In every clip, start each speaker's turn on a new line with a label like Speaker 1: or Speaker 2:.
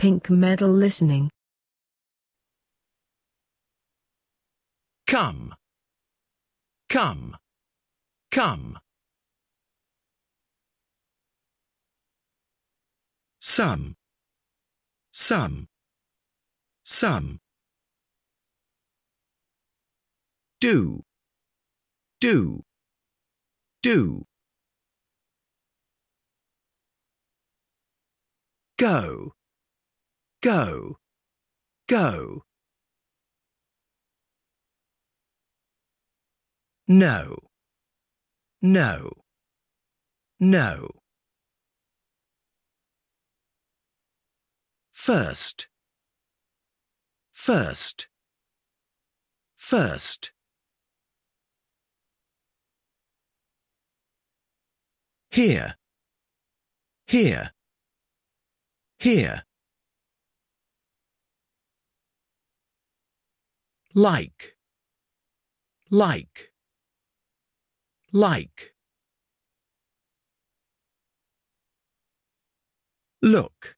Speaker 1: pink medal listening.
Speaker 2: Come. Come. Come. Some. Some. Some.
Speaker 3: Do. Do. Do. Go. Go. Go. No. No. No.
Speaker 4: First. First.
Speaker 5: First. Here. Here. Here.
Speaker 1: like like like look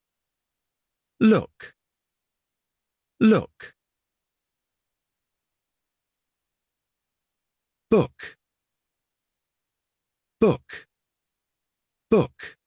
Speaker 6: look look book book book